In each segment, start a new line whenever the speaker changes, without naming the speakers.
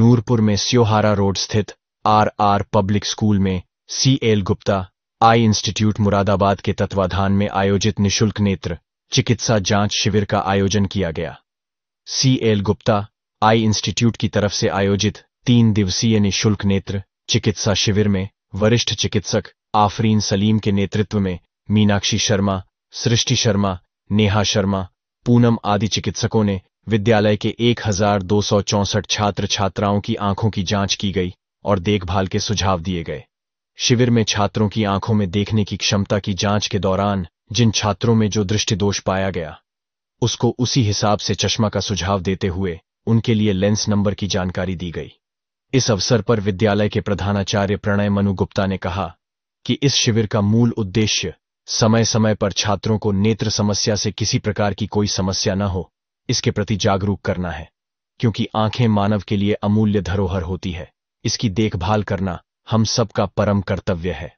नूरपुर में स्योहारा रोड स्थित R R public school में C L Gupta eye institute Moradabad के तत्वाधान में आयोजित निशुल्क नेत्र चिकित्सा जांच शिविर का आयोजन किया गया C L Gupta eye institute की तरफ से आयोजित तीन दिवसीय निशुल्क नेत्र चिकित्सा शिविर में वरिष्ठ चिकित्सक आफरीन सलीम के नेतृत्व में मीनाक्षी शर्मा सृष्टि शर्मा नेहा शर्मा पूनम आदि चिकित्सकों ने विद्यालय के एक छात्र छात्राओं की आंखों की जांच की गई और देखभाल के सुझाव दिए गए शिविर में छात्रों की आंखों में देखने की क्षमता की जांच के दौरान जिन छात्रों में जो दृष्टिदोष पाया गया उसको उसी हिसाब से चश्मा का सुझाव देते हुए उनके लिए लेंस नंबर की जानकारी दी गई इस अवसर पर विद्यालय के प्रधानाचार्य प्रणय मनु गुप्ता ने कहा कि इस शिविर का मूल उद्देश्य समय समय पर छात्रों को नेत्र समस्या से किसी प्रकार की कोई समस्या न हो इसके प्रति जागरूक करना है क्योंकि आंखें मानव के लिए अमूल्य धरोहर होती है इसकी देखभाल करना हम सबका परम कर्तव्य है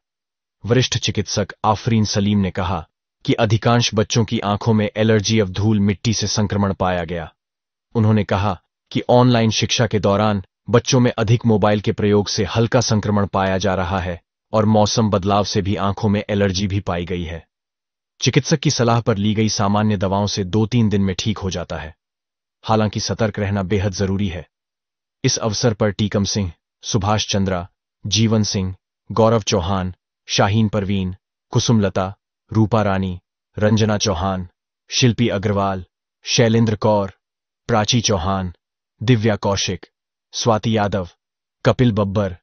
वरिष्ठ चिकित्सक आफरीन सलीम ने कहा कि अधिकांश बच्चों की आंखों में एलर्जी अब धूल मिट्टी से संक्रमण पाया गया उन्होंने कहा कि ऑनलाइन शिक्षा के दौरान बच्चों में अधिक मोबाइल के प्रयोग से हल्का संक्रमण पाया जा रहा है और मौसम बदलाव से भी आंखों में एलर्जी भी पाई गई है चिकित्सक की सलाह पर ली गई सामान्य दवाओं से दो तीन दिन में ठीक हो जाता है हालांकि सतर्क रहना बेहद जरूरी है इस अवसर पर टीकम सिंह सुभाष चंद्रा जीवन सिंह गौरव चौहान शाहीन परवीन कुसुमलता रूपा रानी रंजना चौहान शिल्पी अग्रवाल शैलेंद्र कौर प्राची चौहान दिव्या कौशिक स्वाति यादव कपिल बब्बर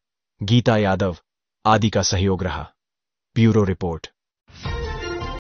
गीता यादव आदि का सहयोग रहा ब्यूरो रिपोर्ट